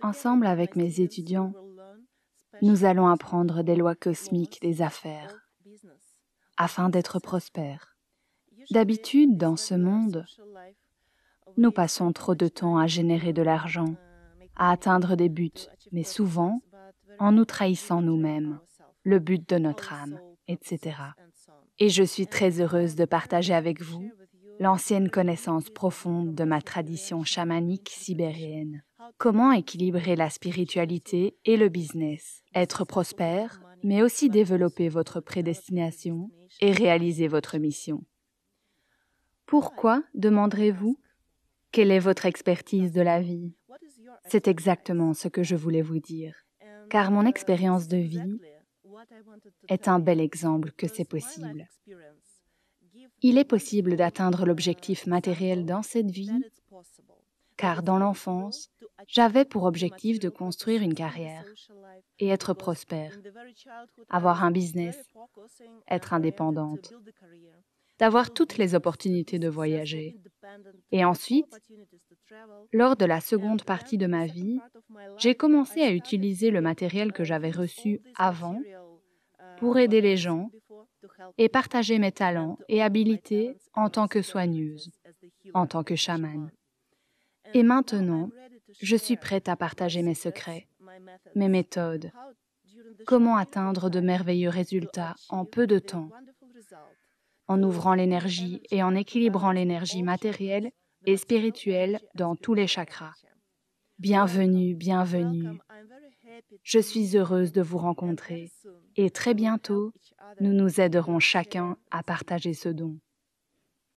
Ensemble avec mes étudiants, nous allons apprendre des lois cosmiques des affaires afin d'être prospères. D'habitude, dans ce monde, nous passons trop de temps à générer de l'argent, à atteindre des buts, mais souvent en nous trahissant nous-mêmes, le but de notre âme, etc. Et je suis très heureuse de partager avec vous l'ancienne connaissance profonde de ma tradition chamanique sibérienne. Comment équilibrer la spiritualité et le business Être prospère, mais aussi développer votre prédestination et réaliser votre mission. Pourquoi, demanderez-vous Quelle est votre expertise de la vie C'est exactement ce que je voulais vous dire, car mon expérience de vie est un bel exemple que c'est possible. Il est possible d'atteindre l'objectif matériel dans cette vie car dans l'enfance, j'avais pour objectif de construire une carrière et être prospère, avoir un business, être indépendante, d'avoir toutes les opportunités de voyager. Et ensuite, lors de la seconde partie de ma vie, j'ai commencé à utiliser le matériel que j'avais reçu avant pour aider les gens et partager mes talents et habilités en tant que soigneuse, en tant que chamane. Et maintenant, je suis prête à partager mes secrets, mes méthodes, comment atteindre de merveilleux résultats en peu de temps, en ouvrant l'énergie et en équilibrant l'énergie matérielle et spirituelle dans tous les chakras. Bienvenue, bienvenue. Je suis heureuse de vous rencontrer et très bientôt, nous nous aiderons chacun à partager ce don.